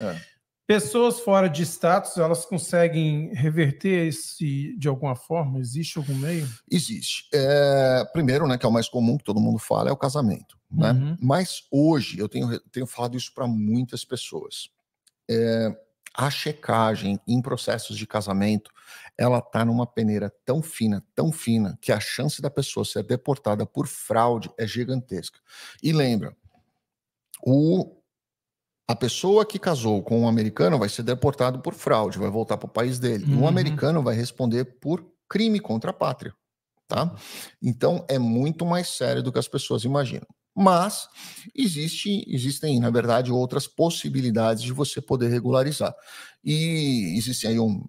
É. Pessoas fora de status, elas conseguem reverter esse de alguma forma? Existe algum meio? Existe. É, primeiro, né, que é o mais comum que todo mundo fala, é o casamento. Né? Uhum. Mas hoje, eu tenho, tenho falado isso para muitas pessoas. É, a checagem em processos de casamento, ela está numa peneira tão fina, tão fina, que a chance da pessoa ser deportada por fraude é gigantesca. E lembra, o a pessoa que casou com um americano vai ser deportado por fraude, vai voltar para o país dele. Uhum. americano vai responder por crime contra a pátria, tá? Então é muito mais sério do que as pessoas imaginam. Mas existe, existem, na verdade, outras possibilidades de você poder regularizar. E existe aí um,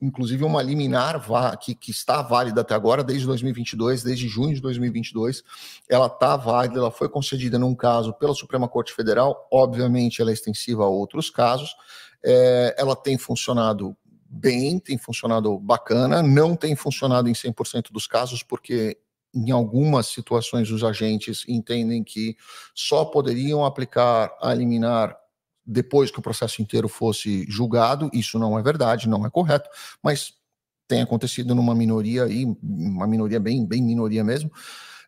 inclusive uma liminar que, que está válida até agora, desde 2022, desde junho de 2022, ela está válida, ela foi concedida num caso pela Suprema Corte Federal, obviamente ela é extensiva a outros casos, é, ela tem funcionado bem, tem funcionado bacana, não tem funcionado em 100% dos casos, porque em algumas situações os agentes entendem que só poderiam aplicar a liminar depois que o processo inteiro fosse julgado. Isso não é verdade, não é correto, mas tem acontecido numa minoria aí, uma minoria bem, bem minoria mesmo.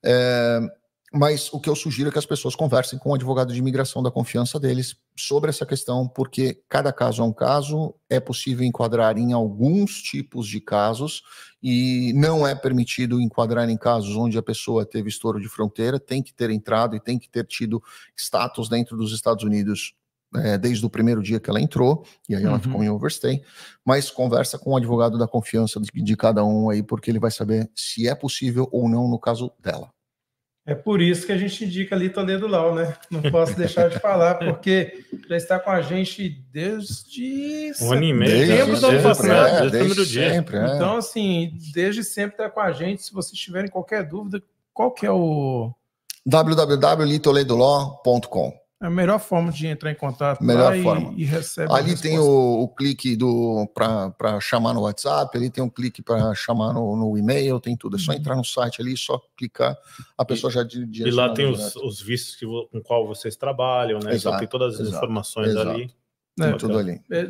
É, mas o que eu sugiro é que as pessoas conversem com o advogado de imigração da confiança deles sobre essa questão, porque cada caso é um caso, é possível enquadrar em alguns tipos de casos e não é permitido enquadrar em casos onde a pessoa teve estouro de fronteira, tem que ter entrado e tem que ter tido status dentro dos Estados Unidos é, desde o primeiro dia que ela entrou, e aí ela uhum. ficou em overstay, mas conversa com o advogado da confiança de, de cada um aí, porque ele vai saber se é possível ou não no caso dela. É por isso que a gente indica ali Toledo Lau, né? Não posso deixar de falar, porque já está com a gente desde um ano e meio, desde do ano passado, é, sempre, é. Então, assim, desde sempre está com a gente. Se vocês tiverem qualquer dúvida, qual que é o www.litoledolaw.com é a melhor forma de entrar em contato. Melhor forma. E, recebe ali tem o, o, clique do para chamar no WhatsApp, ali tem um clique para chamar no, no, e-mail, tem tudo. É só uhum. entrar no site ali, só clicar, a pessoa e, já de E lá tem os, os, vistos que, com qual vocês trabalham, né? Exato, tem todas as exato, informações exato. ali. É, tudo ali. É,